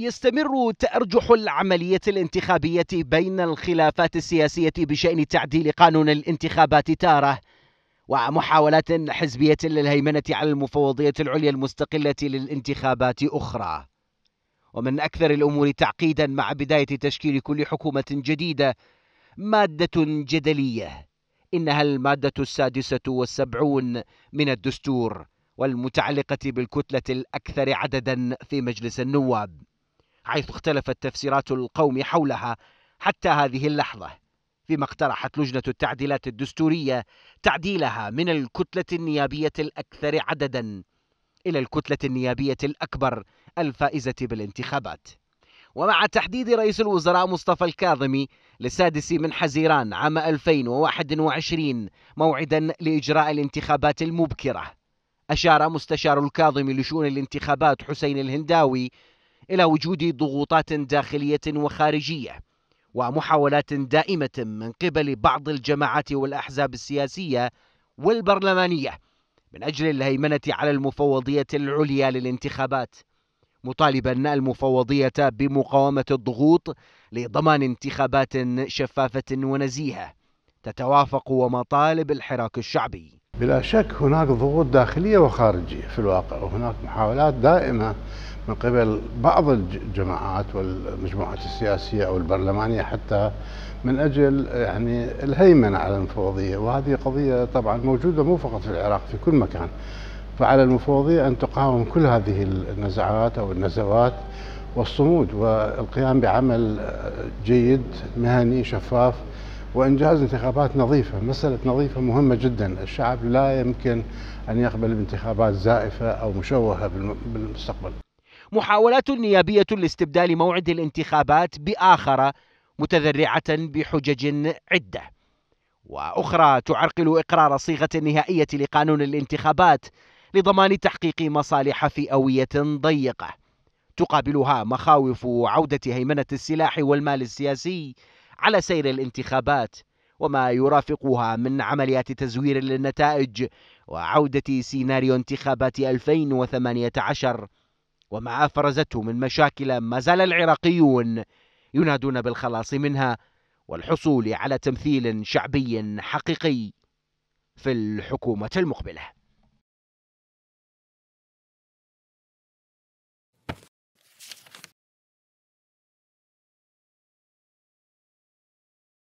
يستمر تأرجح العملية الانتخابية بين الخلافات السياسية بشأن تعديل قانون الانتخابات تارة ومحاولات حزبية للهيمنة على المفوضية العليا المستقلة للانتخابات أخرى ومن أكثر الأمور تعقيدا مع بداية تشكيل كل حكومة جديدة مادة جدلية إنها المادة السادسة والسبعون من الدستور والمتعلقة بالكتلة الأكثر عددا في مجلس النواب حيث اختلفت تفسيرات القوم حولها حتى هذه اللحظة فيما اقترحت لجنة التعديلات الدستورية تعديلها من الكتلة النيابية الأكثر عددا إلى الكتلة النيابية الأكبر الفائزة بالانتخابات ومع تحديد رئيس الوزراء مصطفى الكاظمي للسادس من حزيران عام 2021 موعدا لإجراء الانتخابات المبكرة أشار مستشار الكاظمي لشؤون الانتخابات حسين الهنداوي إلى وجود ضغوطات داخلية وخارجية ومحاولات دائمة من قبل بعض الجماعات والأحزاب السياسية والبرلمانية من أجل الهيمنة على المفوضية العليا للانتخابات مطالبا المفوضية بمقاومة الضغوط لضمان انتخابات شفافة ونزيهة تتوافق ومطالب الحراك الشعبي بلا شك هناك ضغوط داخلية وخارجية في الواقع وهناك محاولات دائمة من قبل بعض الجماعات والمجموعات السياسية أو البرلمانية حتى من أجل يعني الهيمنة على المفوضية وهذه قضية طبعا موجودة مو فقط في العراق في كل مكان فعلى المفوضية أن تقاوم كل هذه النزعات أو النزوات والصمود والقيام بعمل جيد مهني شفاف وإنجاز انتخابات نظيفة مسألة نظيفة مهمة جدا الشعب لا يمكن أن يقبل بانتخابات زائفة أو مشوهة بالمستقبل محاولات نيابية لاستبدال موعد الانتخابات بآخر متذرعة بحجج عدة وأخرى تعرقل إقرار صيغة نهائية لقانون الانتخابات لضمان تحقيق مصالح فئوية ضيقة تقابلها مخاوف عودة هيمنة السلاح والمال السياسي على سير الانتخابات وما يرافقها من عمليات تزوير للنتائج وعودة سيناريو انتخابات 2018 ومع فرزته من مشاكل ما زال العراقيون ينادون بالخلاص منها والحصول على تمثيل شعبي حقيقي في الحكومة المقبلة